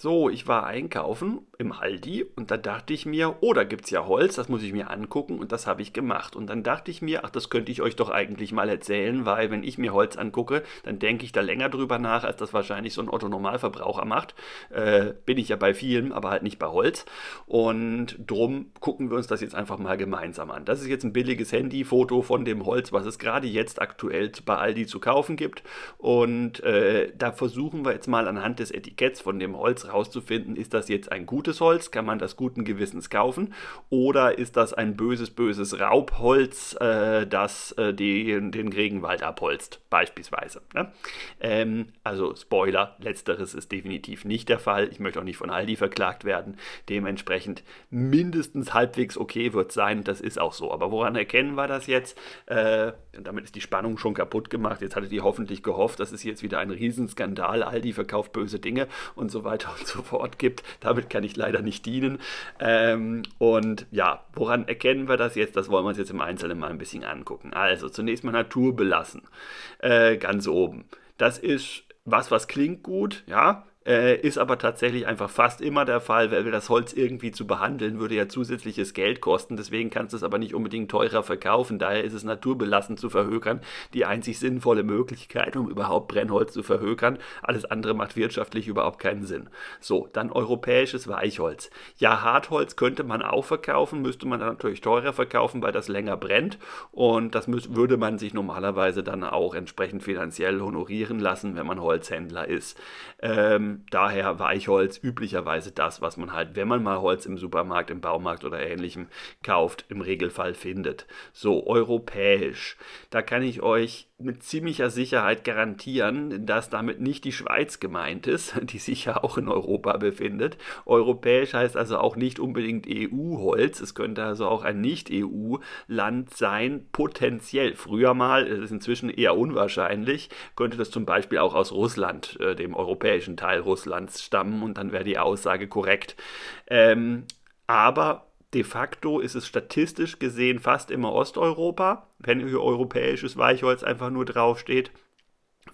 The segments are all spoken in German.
So, ich war einkaufen im Aldi und dann dachte ich mir, oh, da gibt es ja Holz, das muss ich mir angucken und das habe ich gemacht. Und dann dachte ich mir, ach, das könnte ich euch doch eigentlich mal erzählen, weil wenn ich mir Holz angucke, dann denke ich da länger drüber nach, als das wahrscheinlich so ein Otto-Normalverbraucher macht. Äh, bin ich ja bei vielen, aber halt nicht bei Holz. Und drum gucken wir uns das jetzt einfach mal gemeinsam an. Das ist jetzt ein billiges Handyfoto von dem Holz, was es gerade jetzt aktuell bei Aldi zu kaufen gibt. Und äh, da versuchen wir jetzt mal anhand des Etiketts von dem Holz rauszufinden, ist das jetzt ein gutes Holz, kann man das guten Gewissens kaufen oder ist das ein böses, böses Raubholz, äh, das äh, die, den Regenwald abholzt, beispielsweise. Ne? Ähm, also Spoiler, letzteres ist definitiv nicht der Fall. Ich möchte auch nicht von Aldi verklagt werden. Dementsprechend mindestens halbwegs okay wird es sein, das ist auch so. Aber woran erkennen wir das jetzt? Äh, damit ist die Spannung schon kaputt gemacht. Jetzt hattet ihr hoffentlich gehofft, das ist jetzt wieder ein Riesenskandal, Aldi verkauft böse Dinge und so weiter und so fort gibt. Damit kann ich leider nicht dienen. Ähm, und ja, woran erkennen wir das jetzt? Das wollen wir uns jetzt im Einzelnen mal ein bisschen angucken. Also zunächst mal Natur belassen. Äh, ganz oben. Das ist was, was klingt gut, ja, äh, ist aber tatsächlich einfach fast immer der Fall, weil das Holz irgendwie zu behandeln würde ja zusätzliches Geld kosten. Deswegen kannst du es aber nicht unbedingt teurer verkaufen. Daher ist es naturbelassen zu verhökern die einzig sinnvolle Möglichkeit, um überhaupt Brennholz zu verhökern. Alles andere macht wirtschaftlich überhaupt keinen Sinn. So, dann europäisches Weichholz. Ja, Hartholz könnte man auch verkaufen, müsste man dann natürlich teurer verkaufen, weil das länger brennt. Und das würde man sich normalerweise dann auch entsprechend finanziell honorieren lassen, wenn man Holzhändler ist. Ähm, daher Weichholz üblicherweise das, was man halt, wenn man mal Holz im Supermarkt, im Baumarkt oder ähnlichem kauft, im Regelfall findet. So, europäisch. Da kann ich euch mit ziemlicher Sicherheit garantieren, dass damit nicht die Schweiz gemeint ist, die sich ja auch in Europa befindet. Europäisch heißt also auch nicht unbedingt EU-Holz. Es könnte also auch ein Nicht-EU-Land sein, potenziell. Früher mal, das ist inzwischen eher unwahrscheinlich, könnte das zum Beispiel auch aus Russland, äh, dem europäischen Teil Russlands, stammen und dann wäre die Aussage korrekt. Ähm, aber de facto ist es statistisch gesehen fast immer Osteuropa, wenn hier europäisches Weichholz einfach nur draufsteht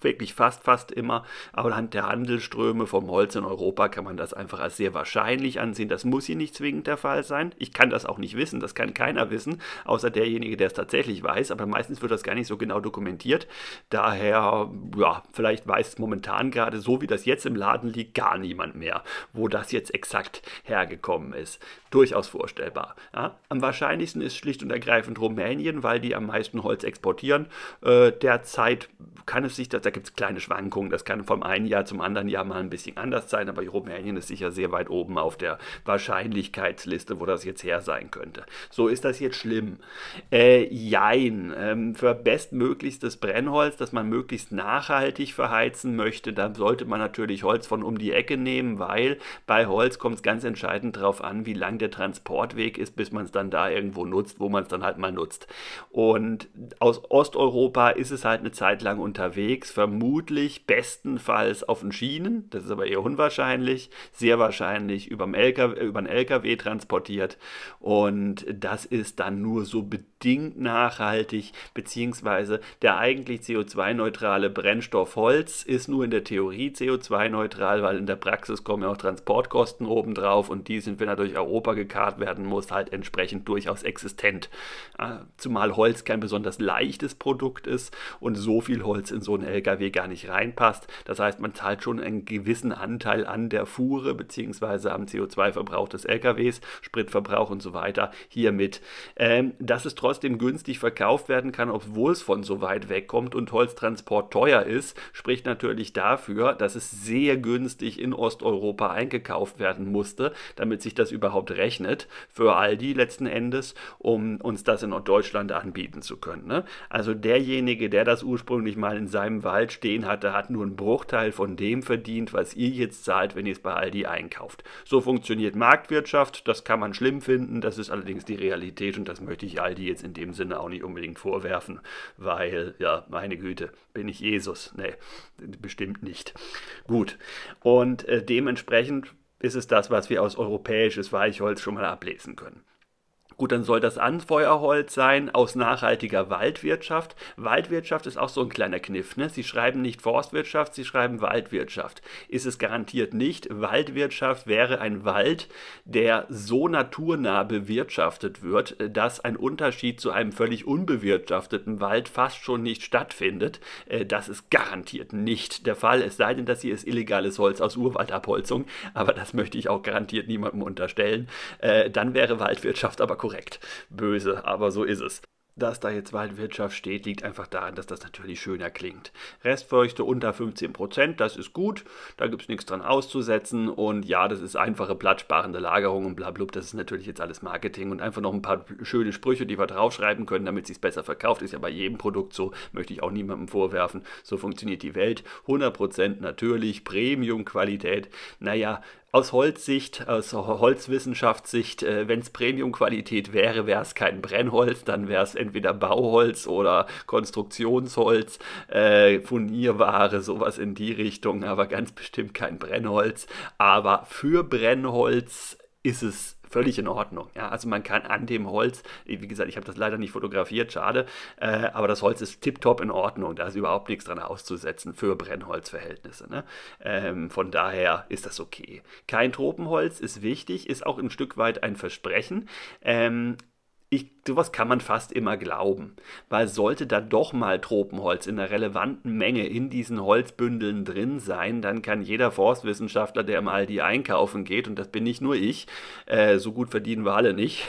wirklich fast, fast immer. Aber anhand der Handelsströme vom Holz in Europa kann man das einfach als sehr wahrscheinlich ansehen. Das muss hier nicht zwingend der Fall sein. Ich kann das auch nicht wissen, das kann keiner wissen, außer derjenige, der es tatsächlich weiß. Aber meistens wird das gar nicht so genau dokumentiert. Daher, ja, vielleicht weiß es momentan gerade so, wie das jetzt im Laden liegt, gar niemand mehr, wo das jetzt exakt hergekommen ist. Durchaus vorstellbar. Ja? Am wahrscheinlichsten ist schlicht und ergreifend Rumänien, weil die am meisten Holz exportieren. Äh, derzeit kann es sich, da gibt es kleine Schwankungen. Das kann vom einen Jahr zum anderen Jahr mal ein bisschen anders sein, aber Rumänien ist sicher sehr weit oben auf der Wahrscheinlichkeitsliste, wo das jetzt her sein könnte. So ist das jetzt schlimm. Äh, jein. Ähm, für bestmöglichstes Brennholz, das man möglichst nachhaltig verheizen möchte, da sollte man natürlich Holz von um die Ecke nehmen, weil bei Holz kommt es ganz entscheidend darauf an, wie lang der Transportweg ist, bis man es dann da irgendwo nutzt, wo man es dann halt mal nutzt. Und aus Osteuropa ist es halt eine Zeit lang unterwegs. Für vermutlich bestenfalls auf den Schienen, das ist aber eher unwahrscheinlich, sehr wahrscheinlich über äh, einen LKW transportiert und das ist dann nur so bedingt nachhaltig, beziehungsweise der eigentlich CO2-neutrale Brennstoff Holz ist nur in der Theorie CO2-neutral, weil in der Praxis kommen ja auch Transportkosten obendrauf und die sind, wenn er durch Europa gekarrt werden muss, halt entsprechend durchaus existent. Äh, zumal Holz kein besonders leichtes Produkt ist und so viel Holz in so einen LKW Pkw gar nicht reinpasst. Das heißt, man zahlt schon einen gewissen Anteil an der Fuhre bzw. am CO2-Verbrauch des LKWs, Spritverbrauch und so weiter hier mit. Ähm, dass es trotzdem günstig verkauft werden kann, obwohl es von so weit wegkommt und Holztransport teuer ist, spricht natürlich dafür, dass es sehr günstig in Osteuropa eingekauft werden musste, damit sich das überhaupt rechnet für Aldi letzten Endes, um uns das in Deutschland anbieten zu können. Ne? Also derjenige, der das ursprünglich mal in seinem Wagen Gehalt stehen hatte, hat nur einen Bruchteil von dem verdient, was ihr jetzt zahlt, wenn ihr es bei Aldi einkauft. So funktioniert Marktwirtschaft, das kann man schlimm finden, das ist allerdings die Realität und das möchte ich Aldi jetzt in dem Sinne auch nicht unbedingt vorwerfen, weil, ja, meine Güte, bin ich Jesus? Nee, bestimmt nicht. Gut, und äh, dementsprechend ist es das, was wir aus europäisches Weichholz schon mal ablesen können. Gut, dann soll das Anfeuerholz sein aus nachhaltiger Waldwirtschaft. Waldwirtschaft ist auch so ein kleiner Kniff. Ne? Sie schreiben nicht Forstwirtschaft, sie schreiben Waldwirtschaft. Ist es garantiert nicht. Waldwirtschaft wäre ein Wald, der so naturnah bewirtschaftet wird, dass ein Unterschied zu einem völlig unbewirtschafteten Wald fast schon nicht stattfindet. Äh, das ist garantiert nicht der Fall, es sei denn, dass hier ist illegales Holz aus Urwaldabholzung. Aber das möchte ich auch garantiert niemandem unterstellen. Äh, dann wäre Waldwirtschaft aber korrekt. Böse, aber so ist es. Dass da jetzt Waldwirtschaft steht, liegt einfach daran, dass das natürlich schöner klingt. Restfeuchte unter 15%, das ist gut, da gibt es nichts dran auszusetzen und ja, das ist einfache platzsparende Lagerung und blablub, das ist natürlich jetzt alles Marketing und einfach noch ein paar schöne Sprüche, die wir draufschreiben können, damit es besser verkauft, ist ja bei jedem Produkt so, möchte ich auch niemandem vorwerfen, so funktioniert die Welt, 100% natürlich, Premium-Qualität, naja, aus Holzsicht, aus Holzwissenschaftssicht, äh, wenn es Premiumqualität wäre, wäre es kein Brennholz, dann wäre es entweder Bauholz oder Konstruktionsholz, äh, Furnierware, sowas in die Richtung, aber ganz bestimmt kein Brennholz. Aber für Brennholz ist es völlig in Ordnung. Ja, also man kann an dem Holz, wie gesagt, ich habe das leider nicht fotografiert, schade, äh, aber das Holz ist tiptop in Ordnung. Da ist überhaupt nichts dran auszusetzen für Brennholzverhältnisse. Ne? Ähm, von daher ist das okay. Kein Tropenholz ist wichtig, ist auch ein Stück weit ein Versprechen. Ähm, ich, sowas kann man fast immer glauben, weil sollte da doch mal Tropenholz in einer relevanten Menge in diesen Holzbündeln drin sein, dann kann jeder Forstwissenschaftler, der mal die einkaufen geht, und das bin nicht nur ich, äh, so gut verdienen wir alle nicht,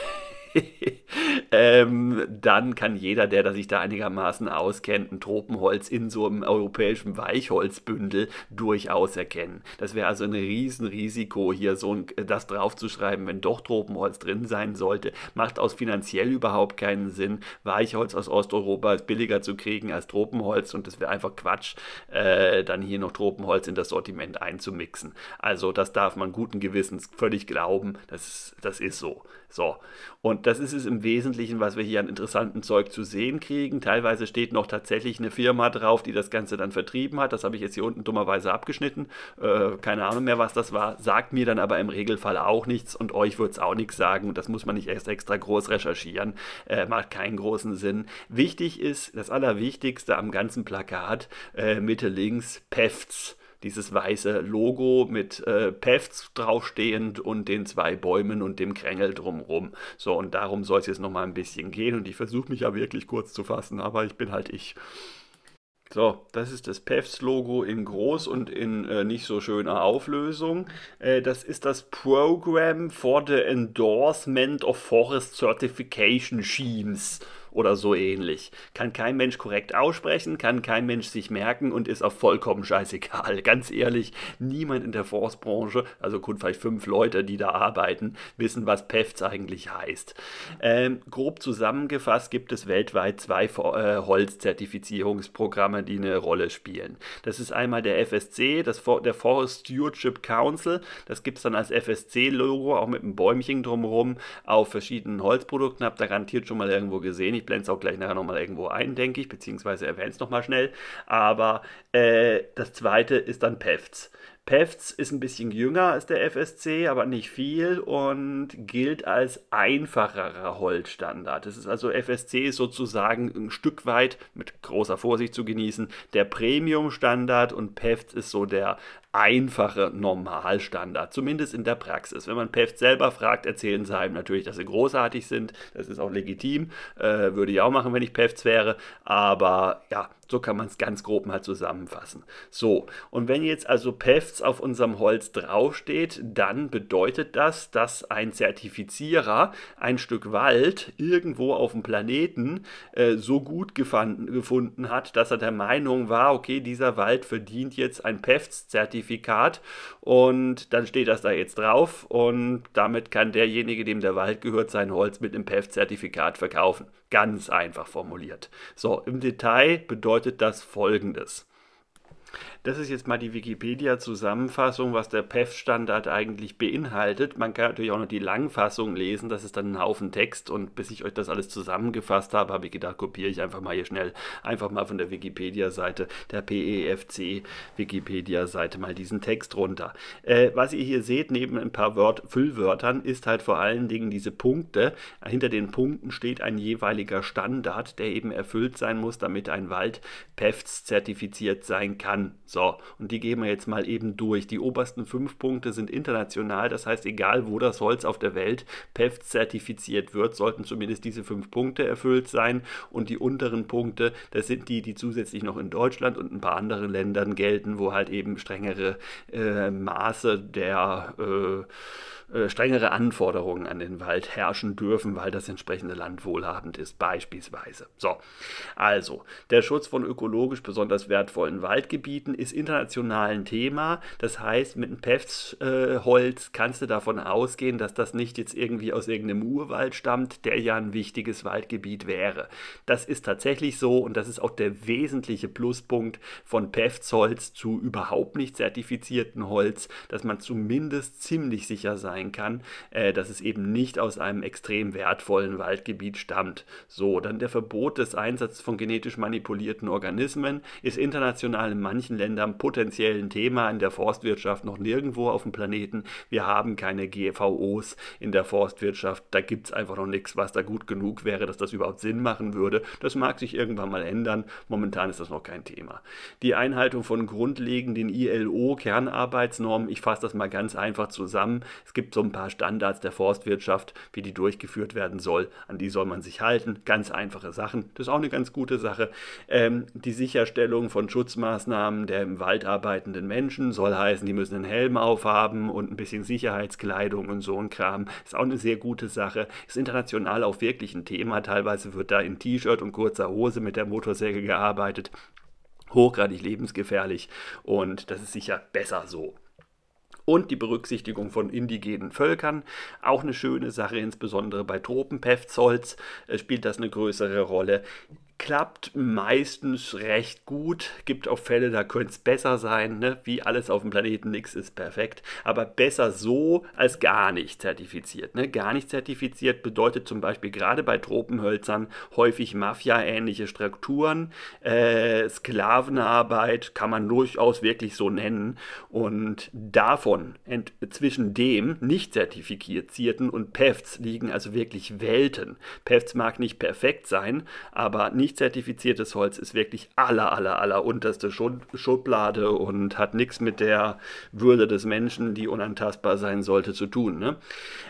ähm, dann kann jeder, der, der sich da einigermaßen auskennt, ein Tropenholz in so einem europäischen Weichholzbündel durchaus erkennen. Das wäre also ein Riesenrisiko, hier so ein, das draufzuschreiben, wenn doch Tropenholz drin sein sollte. Macht aus finanziell überhaupt keinen Sinn. Weichholz aus Osteuropa ist billiger zu kriegen als Tropenholz und das wäre einfach Quatsch, äh, dann hier noch Tropenholz in das Sortiment einzumixen. Also das darf man guten Gewissens völlig glauben, das, das ist so. So, und das ist es im Wesentlichen, was wir hier an interessantem Zeug zu sehen kriegen. Teilweise steht noch tatsächlich eine Firma drauf, die das Ganze dann vertrieben hat. Das habe ich jetzt hier unten dummerweise abgeschnitten. Äh, keine Ahnung mehr, was das war. Sagt mir dann aber im Regelfall auch nichts und euch wird es auch nichts sagen. Und das muss man nicht erst extra groß recherchieren. Äh, macht keinen großen Sinn. Wichtig ist, das Allerwichtigste am ganzen Plakat, äh, Mitte links, PEFTS dieses weiße Logo mit äh, Pefts draufstehend und den zwei Bäumen und dem Krängel drumrum. So, und darum soll es jetzt nochmal ein bisschen gehen und ich versuche mich ja wirklich kurz zu fassen, aber ich bin halt ich. So, das ist das PEFS-Logo in groß und in äh, nicht so schöner Auflösung. Äh, das ist das Program for the Endorsement of Forest Certification Schemes oder so ähnlich. Kann kein Mensch korrekt aussprechen, kann kein Mensch sich merken und ist auch vollkommen scheißegal. Ganz ehrlich, niemand in der Forstbranche, also gut, vielleicht fünf Leute, die da arbeiten, wissen, was PEFZ eigentlich heißt. Ähm, grob zusammengefasst gibt es weltweit zwei äh, Holzzertifizierungsprogramme, die eine Rolle spielen. Das ist einmal der FSC, das For der Forest Stewardship Council. Das gibt es dann als FSC-Logo, auch mit einem Bäumchen drumherum, auf verschiedenen Holzprodukten. Habt ihr garantiert schon mal irgendwo gesehen. Ich ich blende es auch gleich nachher nochmal irgendwo ein, denke ich, beziehungsweise erwähne es nochmal schnell. Aber äh, das zweite ist dann Pefts. Pefts ist ein bisschen jünger als der FSC, aber nicht viel und gilt als einfacherer Holzstandard. Das ist also FSC sozusagen ein Stück weit mit großer Vorsicht zu genießen der Premium-Standard und Pefts ist so der einfache Normalstandard, zumindest in der Praxis. Wenn man Peft selber fragt, erzählen sie einem natürlich, dass sie großartig sind. Das ist auch legitim. Äh, würde ich auch machen, wenn ich Pefts wäre. Aber ja, so kann man es ganz grob mal zusammenfassen. So, und wenn jetzt also PEFs auf unserem Holz draufsteht, dann bedeutet das, dass ein Zertifizierer ein Stück Wald irgendwo auf dem Planeten äh, so gut gefanden, gefunden hat, dass er der Meinung war, okay, dieser Wald verdient jetzt ein PEFs-Zertifikat und dann steht das da jetzt drauf und damit kann derjenige, dem der Wald gehört, sein Holz mit einem PEFs-Zertifikat verkaufen. Ganz einfach formuliert. So, im Detail bedeutet das Folgendes. Das ist jetzt mal die Wikipedia-Zusammenfassung, was der PEF-Standard eigentlich beinhaltet. Man kann natürlich auch noch die Langfassung lesen, das ist dann ein Haufen Text und bis ich euch das alles zusammengefasst habe, habe ich gedacht, kopiere ich einfach mal hier schnell, einfach mal von der Wikipedia-Seite, der PEFC-Wikipedia-Seite mal diesen Text runter. Äh, was ihr hier seht, neben ein paar Wort Füllwörtern, ist halt vor allen Dingen diese Punkte. Hinter den Punkten steht ein jeweiliger Standard, der eben erfüllt sein muss, damit ein Wald PEFs zertifiziert sein kann an. So, und die gehen wir jetzt mal eben durch. Die obersten fünf Punkte sind international, das heißt, egal wo das Holz auf der Welt PEFT zertifiziert wird, sollten zumindest diese fünf Punkte erfüllt sein. Und die unteren Punkte, das sind die, die zusätzlich noch in Deutschland und ein paar anderen Ländern gelten, wo halt eben strengere äh, Maße der äh, äh, strengere Anforderungen an den Wald herrschen dürfen, weil das entsprechende Land wohlhabend ist, beispielsweise. So, also, der Schutz von ökologisch besonders wertvollen Waldgebieten ist international ein Thema. Das heißt, mit einem PEFS-Holz äh, kannst du davon ausgehen, dass das nicht jetzt irgendwie aus irgendeinem Urwald stammt, der ja ein wichtiges Waldgebiet wäre. Das ist tatsächlich so und das ist auch der wesentliche Pluspunkt von PEFS-Holz zu überhaupt nicht zertifizierten Holz, dass man zumindest ziemlich sicher sein sein kann, äh, dass es eben nicht aus einem extrem wertvollen Waldgebiet stammt. So, dann der Verbot des Einsatzes von genetisch manipulierten Organismen ist international in manchen Ländern potenziell ein Thema, in der Forstwirtschaft noch nirgendwo auf dem Planeten. Wir haben keine GVOs in der Forstwirtschaft, da gibt es einfach noch nichts, was da gut genug wäre, dass das überhaupt Sinn machen würde. Das mag sich irgendwann mal ändern, momentan ist das noch kein Thema. Die Einhaltung von grundlegenden ILO-Kernarbeitsnormen, ich fasse das mal ganz einfach zusammen. Es gibt gibt so ein paar Standards der Forstwirtschaft, wie die durchgeführt werden soll. An die soll man sich halten. Ganz einfache Sachen. Das ist auch eine ganz gute Sache. Ähm, die Sicherstellung von Schutzmaßnahmen der im Wald arbeitenden Menschen soll heißen, die müssen einen Helm aufhaben und ein bisschen Sicherheitskleidung und so ein Kram. Ist auch eine sehr gute Sache. Ist international auch wirklich ein Thema. Teilweise wird da in T-Shirt und kurzer Hose mit der Motorsäge gearbeitet. Hochgradig lebensgefährlich und das ist sicher besser so und die Berücksichtigung von indigenen Völkern. Auch eine schöne Sache, insbesondere bei Tropenpefzholz äh, spielt das eine größere Rolle klappt meistens recht gut. Gibt auch Fälle, da könnte es besser sein. Ne? Wie alles auf dem Planeten, nichts ist perfekt. Aber besser so als gar nicht zertifiziert. Ne? Gar nicht zertifiziert bedeutet zum Beispiel gerade bei Tropenhölzern häufig Mafia-ähnliche Strukturen. Äh, Sklavenarbeit kann man durchaus wirklich so nennen. Und davon, zwischen dem nicht zertifizierten und PEFs liegen also wirklich Welten. PEFs mag nicht perfekt sein, aber nicht nicht zertifiziertes Holz ist wirklich aller, aller, aller unterste Schublade und hat nichts mit der Würde des Menschen, die unantastbar sein sollte, zu tun. Ne?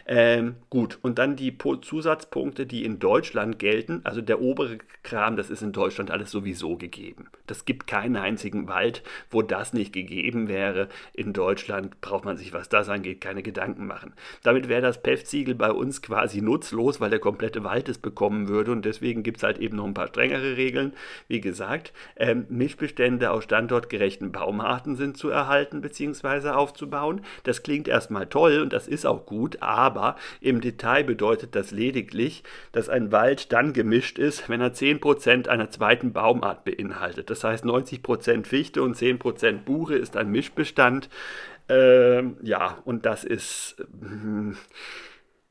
Ähm, gut, und dann die po Zusatzpunkte, die in Deutschland gelten. Also der obere Kram, das ist in Deutschland alles sowieso gegeben. Das gibt keinen einzigen Wald, wo das nicht gegeben wäre. In Deutschland braucht man sich, was das angeht, keine Gedanken machen. Damit wäre das PEF-Siegel bei uns quasi nutzlos, weil der komplette Wald es bekommen würde und deswegen gibt es halt eben noch ein paar Strecken strengere Regeln. Wie gesagt, ähm, Mischbestände aus standortgerechten Baumarten sind zu erhalten bzw. aufzubauen. Das klingt erstmal toll und das ist auch gut, aber im Detail bedeutet das lediglich, dass ein Wald dann gemischt ist, wenn er 10% einer zweiten Baumart beinhaltet. Das heißt, 90% Fichte und 10% Buche ist ein Mischbestand. Ähm, ja, und das ist. Äh,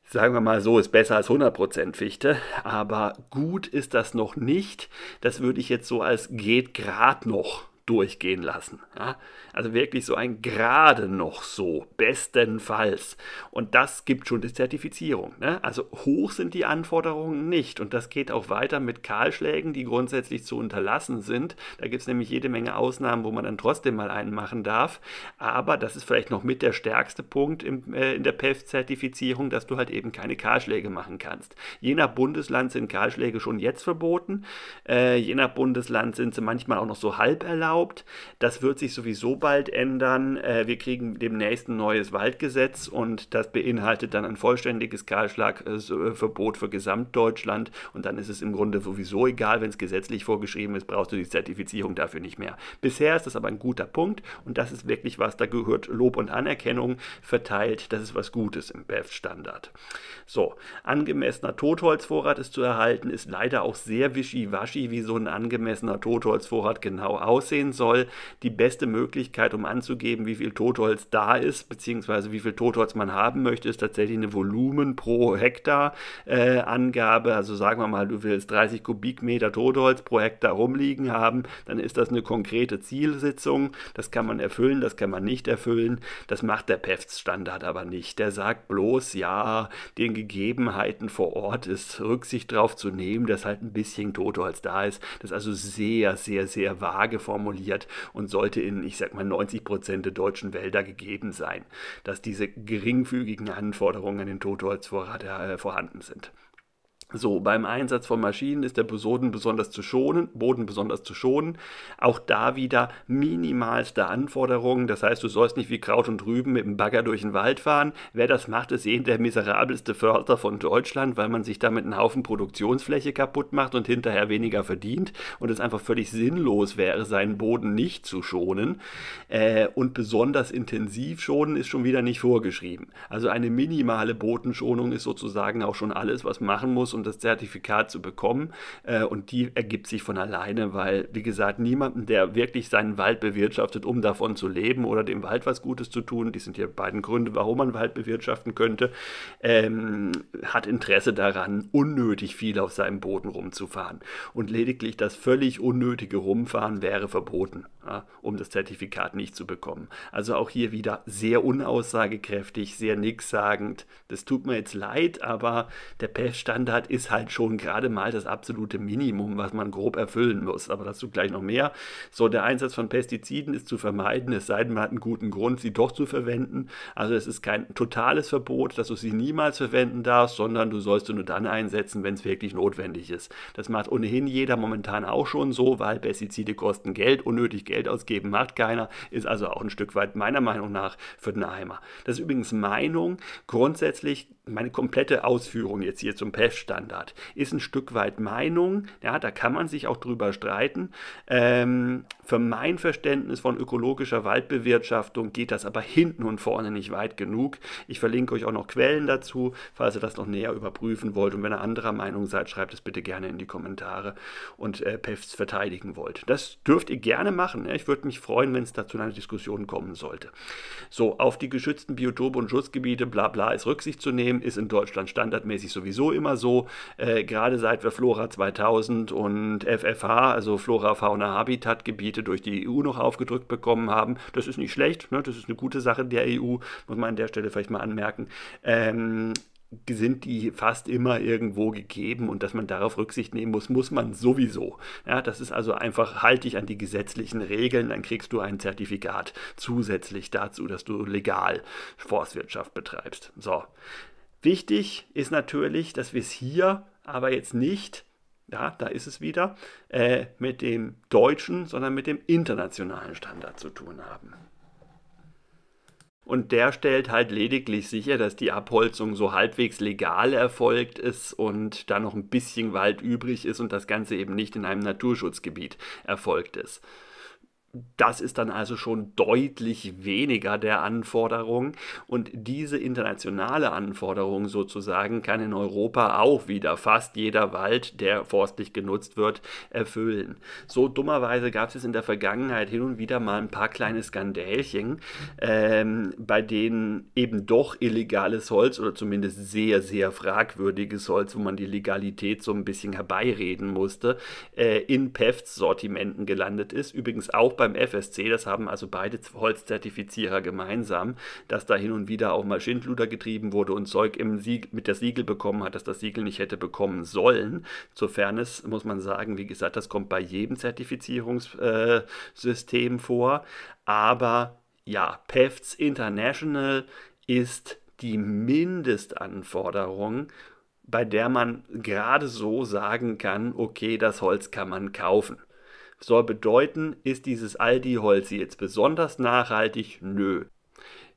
Sagen wir mal so, ist besser als 100% Fichte, aber gut ist das noch nicht. Das würde ich jetzt so als geht grad noch durchgehen lassen. Ja? Also wirklich so ein gerade noch so, bestenfalls. Und das gibt schon die Zertifizierung. Ne? Also hoch sind die Anforderungen nicht. Und das geht auch weiter mit Kahlschlägen, die grundsätzlich zu unterlassen sind. Da gibt es nämlich jede Menge Ausnahmen, wo man dann trotzdem mal einen machen darf. Aber das ist vielleicht noch mit der stärkste Punkt im, äh, in der PEF-Zertifizierung, dass du halt eben keine Kahlschläge machen kannst. Je nach Bundesland sind Kahlschläge schon jetzt verboten. Äh, je nach Bundesland sind sie manchmal auch noch so halb erlaubt erlaubt. Das wird sich sowieso bald ändern. Äh, wir kriegen demnächst ein neues Waldgesetz und das beinhaltet dann ein vollständiges Kahlschlagverbot äh, äh, für Gesamtdeutschland. Und dann ist es im Grunde sowieso egal, wenn es gesetzlich vorgeschrieben ist, brauchst du die Zertifizierung dafür nicht mehr. Bisher ist das aber ein guter Punkt und das ist wirklich was, da gehört Lob und Anerkennung verteilt. Das ist was Gutes im BEF-Standard. So, angemessener Totholzvorrat ist zu erhalten, ist leider auch sehr wischiwaschi, wie so ein angemessener Totholzvorrat genau aussehen sein soll, die beste Möglichkeit, um anzugeben, wie viel Totholz da ist, beziehungsweise wie viel Totholz man haben möchte, ist tatsächlich eine Volumen pro Hektar äh, Angabe. Also sagen wir mal, du willst 30 Kubikmeter Totholz pro Hektar rumliegen haben, dann ist das eine konkrete Zielsitzung. Das kann man erfüllen, das kann man nicht erfüllen. Das macht der PEFS-Standard aber nicht. Der sagt bloß, ja, den Gegebenheiten vor Ort ist Rücksicht darauf zu nehmen, dass halt ein bisschen Totholz da ist. Das ist also sehr, sehr, sehr vage formuliert reguliert und sollte in, ich sag mal, 90 Prozent der deutschen Wälder gegeben sein, dass diese geringfügigen Anforderungen an den Totholzvorrat äh, vorhanden sind. So, beim Einsatz von Maschinen ist der Boden besonders zu schonen, Boden besonders zu schonen. Auch da wieder minimalste Anforderungen. Das heißt, du sollst nicht wie Kraut und Rüben mit dem Bagger durch den Wald fahren. Wer das macht, ist eben der miserabelste Förster von Deutschland, weil man sich damit einen Haufen Produktionsfläche kaputt macht und hinterher weniger verdient und es einfach völlig sinnlos wäre, seinen Boden nicht zu schonen. Äh, und besonders intensiv schonen ist schon wieder nicht vorgeschrieben. Also eine minimale Bodenschonung ist sozusagen auch schon alles, was machen muss und das Zertifikat zu bekommen. Äh, und die ergibt sich von alleine, weil, wie gesagt, niemanden, der wirklich seinen Wald bewirtschaftet, um davon zu leben oder dem Wald was Gutes zu tun, die sind hier beiden Gründe, warum man Wald bewirtschaften könnte, ähm, hat Interesse daran, unnötig viel auf seinem Boden rumzufahren. Und lediglich das völlig unnötige Rumfahren wäre verboten, ja, um das Zertifikat nicht zu bekommen. Also auch hier wieder sehr unaussagekräftig, sehr nickssagend. Das tut mir jetzt leid, aber der PEF-Standard hat, ist halt schon gerade mal das absolute Minimum, was man grob erfüllen muss. Aber dazu gleich noch mehr. So, der Einsatz von Pestiziden ist zu vermeiden, es sei denn, man hat einen guten Grund, sie doch zu verwenden. Also es ist kein totales Verbot, dass du sie niemals verwenden darfst, sondern du sollst sie nur dann einsetzen, wenn es wirklich notwendig ist. Das macht ohnehin jeder momentan auch schon so, weil Pestizide kosten Geld, unnötig Geld ausgeben macht keiner, ist also auch ein Stück weit meiner Meinung nach für den Eimer. Das ist übrigens Meinung. Grundsätzlich meine komplette Ausführung jetzt hier zum PEF Standard. Ist ein Stück weit Meinung, ja, da kann man sich auch drüber streiten. Ähm, für mein Verständnis von ökologischer Waldbewirtschaftung geht das aber hinten und vorne nicht weit genug. Ich verlinke euch auch noch Quellen dazu, falls ihr das noch näher überprüfen wollt. Und wenn ihr anderer Meinung seid, schreibt es bitte gerne in die Kommentare und äh, PEFs verteidigen wollt. Das dürft ihr gerne machen. Ja? Ich würde mich freuen, wenn es dazu eine Diskussion kommen sollte. So, auf die geschützten Biotope und Schutzgebiete, bla bla, ist Rücksicht zu nehmen, ist in Deutschland standardmäßig sowieso immer so äh, gerade seit wir Flora 2000 und FFH, also Flora, Fauna, Habitat Gebiete durch die EU noch aufgedrückt bekommen haben. Das ist nicht schlecht, ne? das ist eine gute Sache der EU, muss man an der Stelle vielleicht mal anmerken. Ähm, sind die fast immer irgendwo gegeben und dass man darauf Rücksicht nehmen muss, muss man sowieso. Ja, das ist also einfach, halte dich an die gesetzlichen Regeln, dann kriegst du ein Zertifikat zusätzlich dazu, dass du legal Forstwirtschaft betreibst. So. Wichtig ist natürlich, dass wir es hier aber jetzt nicht, ja, da ist es wieder, äh, mit dem deutschen, sondern mit dem internationalen Standard zu tun haben. Und der stellt halt lediglich sicher, dass die Abholzung so halbwegs legal erfolgt ist und da noch ein bisschen Wald übrig ist und das Ganze eben nicht in einem Naturschutzgebiet erfolgt ist. Das ist dann also schon deutlich weniger der Anforderung. Und diese internationale Anforderung sozusagen kann in Europa auch wieder fast jeder Wald, der forstlich genutzt wird, erfüllen. So dummerweise gab es in der Vergangenheit hin und wieder mal ein paar kleine Skandälchen, ähm, bei denen eben doch illegales Holz oder zumindest sehr, sehr fragwürdiges Holz, wo man die Legalität so ein bisschen herbeireden musste, äh, in peft Sortimenten gelandet ist. Übrigens auch bei beim FSC, das haben also beide Holzzertifizierer gemeinsam, dass da hin und wieder auch mal Schindluder getrieben wurde und Zeug im Sieg, mit der Siegel bekommen hat, dass das Siegel nicht hätte bekommen sollen. Zur Fairness muss man sagen, wie gesagt, das kommt bei jedem Zertifizierungssystem äh, vor. Aber ja, PEFTS International ist die Mindestanforderung, bei der man gerade so sagen kann, okay, das Holz kann man kaufen soll bedeuten, ist dieses Aldi-Holz jetzt besonders nachhaltig? Nö.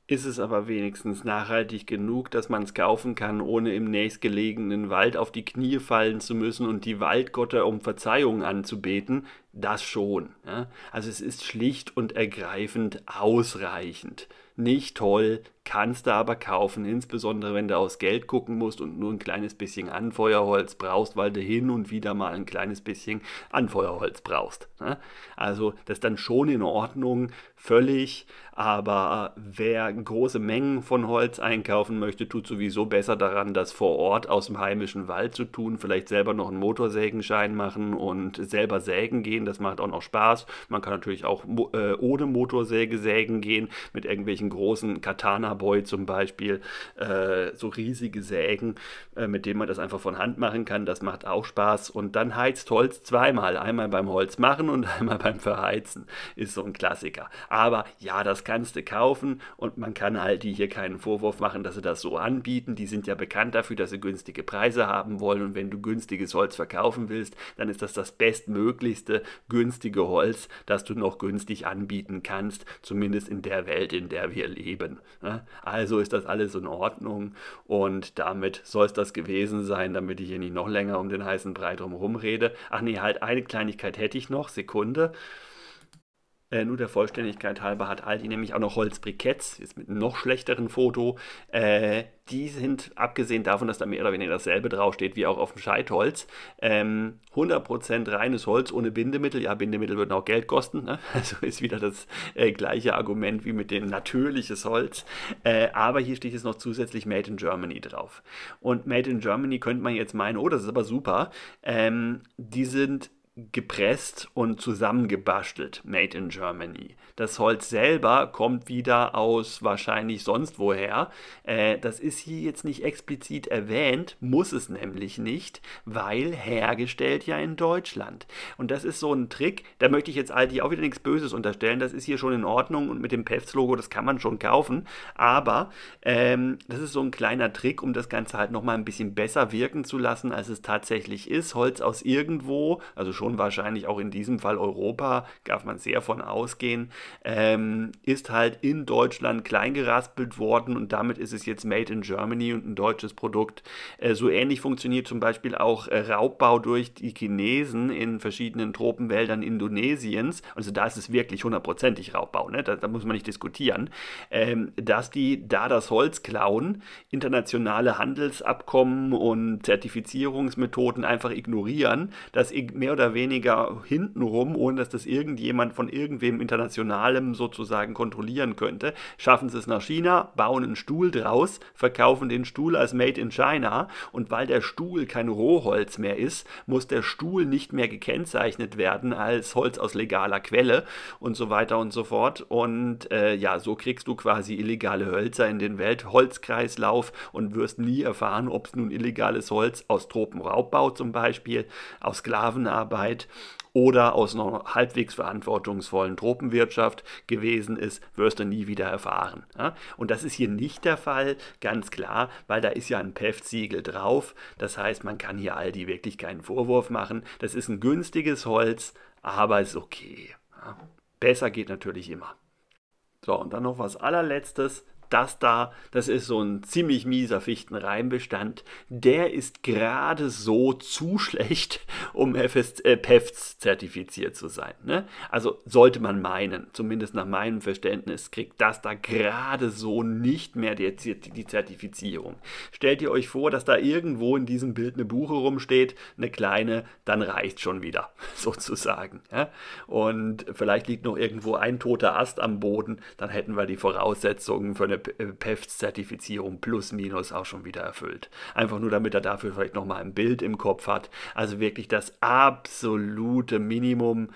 Ist es aber wenigstens nachhaltig genug, dass man es kaufen kann, ohne im nächstgelegenen Wald auf die Knie fallen zu müssen und die Waldgotter um Verzeihung anzubeten? Das schon. Ja? Also es ist schlicht und ergreifend ausreichend. Nicht toll, kannst du aber kaufen, insbesondere wenn du aus Geld gucken musst und nur ein kleines bisschen Anfeuerholz brauchst, weil du hin und wieder mal ein kleines bisschen Anfeuerholz brauchst. Ja? Also das ist dann schon in Ordnung, völlig, aber wer große Mengen von Holz einkaufen möchte, tut sowieso besser daran, das vor Ort aus dem heimischen Wald zu tun, vielleicht selber noch einen Motorsägenschein machen und selber sägen gehen gehen, das macht auch noch Spaß. Man kann natürlich auch äh, ohne Motorsäge sägen gehen, mit irgendwelchen großen Katana-Boy zum Beispiel, äh, so riesige Sägen, äh, mit denen man das einfach von Hand machen kann, das macht auch Spaß. Und dann heizt Holz zweimal, einmal beim Holz machen und einmal beim Verheizen, ist so ein Klassiker. Aber ja, das kannst du kaufen und man kann halt die hier keinen Vorwurf machen, dass sie das so anbieten. Die sind ja bekannt dafür, dass sie günstige Preise haben wollen und wenn du günstiges Holz verkaufen willst, dann ist das das Bestmöglichste, günstige Holz, das du noch günstig anbieten kannst, zumindest in der Welt, in der wir leben. Ne? Also ist das alles in Ordnung und damit soll es das gewesen sein, damit ich hier nicht noch länger um den heißen Brei drum rumrede. Ach nee, halt eine Kleinigkeit hätte ich noch, Sekunde. Äh, nur der Vollständigkeit halber hat Aldi nämlich auch noch Holzbriketts, jetzt mit einem noch schlechteren Foto. Äh, die sind, abgesehen davon, dass da mehr oder weniger dasselbe draufsteht wie auch auf dem Scheitholz, ähm, 100% reines Holz ohne Bindemittel. Ja, Bindemittel würden auch Geld kosten, ne? also ist wieder das äh, gleiche Argument wie mit dem natürliches Holz. Äh, aber hier steht jetzt noch zusätzlich Made in Germany drauf. Und Made in Germany könnte man jetzt meinen, oh, das ist aber super. Ähm, die sind gepresst und zusammengebastelt, made in Germany. Das Holz selber kommt wieder aus wahrscheinlich sonst woher. Äh, das ist hier jetzt nicht explizit erwähnt, muss es nämlich nicht, weil hergestellt ja in Deutschland. Und das ist so ein Trick, da möchte ich jetzt eigentlich auch wieder nichts Böses unterstellen, das ist hier schon in Ordnung und mit dem PEFs-Logo, das kann man schon kaufen, aber ähm, das ist so ein kleiner Trick, um das Ganze halt nochmal ein bisschen besser wirken zu lassen, als es tatsächlich ist. Holz aus irgendwo, also schon wahrscheinlich auch in diesem Fall Europa, darf man sehr von ausgehen, ähm, ist halt in Deutschland kleingeraspelt worden und damit ist es jetzt made in Germany und ein deutsches Produkt. Äh, so ähnlich funktioniert zum Beispiel auch äh, Raubbau durch die Chinesen in verschiedenen Tropenwäldern Indonesiens. Also da ist es wirklich hundertprozentig Raubbau, ne? da, da muss man nicht diskutieren, ähm, dass die da das Holz klauen, internationale Handelsabkommen und Zertifizierungsmethoden einfach ignorieren, dass mehr oder weniger weniger hintenrum, ohne dass das irgendjemand von irgendwem Internationalem sozusagen kontrollieren könnte. Schaffen sie es nach China, bauen einen Stuhl draus, verkaufen den Stuhl als Made in China und weil der Stuhl kein Rohholz mehr ist, muss der Stuhl nicht mehr gekennzeichnet werden als Holz aus legaler Quelle und so weiter und so fort. Und äh, ja, so kriegst du quasi illegale Hölzer in den Weltholzkreislauf und wirst nie erfahren, ob es nun illegales Holz aus Tropenraubbau zum Beispiel, aus Sklavenarbeit, Zeit oder aus einer halbwegs verantwortungsvollen Tropenwirtschaft gewesen ist, wirst du nie wieder erfahren. Ja? Und das ist hier nicht der Fall, ganz klar, weil da ist ja ein PEF-Siegel drauf. Das heißt, man kann hier Aldi wirklich keinen Vorwurf machen. Das ist ein günstiges Holz, aber ist okay. Ja? Besser geht natürlich immer. So, und dann noch was allerletztes das da, das ist so ein ziemlich mieser Fichtenreimbestand, der ist gerade so zu schlecht, um äh, e FS, äh, PEFs zertifiziert zu sein. Ne? Also sollte man meinen, zumindest nach meinem Verständnis, kriegt das da gerade so nicht mehr die, die Zertifizierung. Stellt ihr euch vor, dass da irgendwo in diesem Bild eine Buche rumsteht, eine kleine, dann reicht schon wieder, sozusagen. Ja? Und vielleicht liegt noch irgendwo ein toter Ast am Boden, dann hätten wir die Voraussetzungen für eine PEFZ-Zertifizierung plus minus auch schon wieder erfüllt. Einfach nur, damit er dafür vielleicht nochmal ein Bild im Kopf hat. Also wirklich das absolute Minimum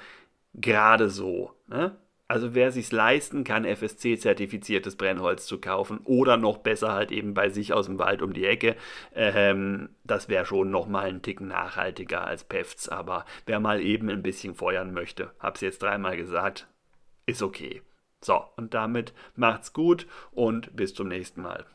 gerade so. Ne? Also wer sich leisten kann, FSC-zertifiziertes Brennholz zu kaufen oder noch besser halt eben bei sich aus dem Wald um die Ecke, ähm, das wäre schon nochmal ein Tick nachhaltiger als PEFs. Aber wer mal eben ein bisschen feuern möchte, hab's jetzt dreimal gesagt, ist okay. So, und damit macht's gut und bis zum nächsten Mal.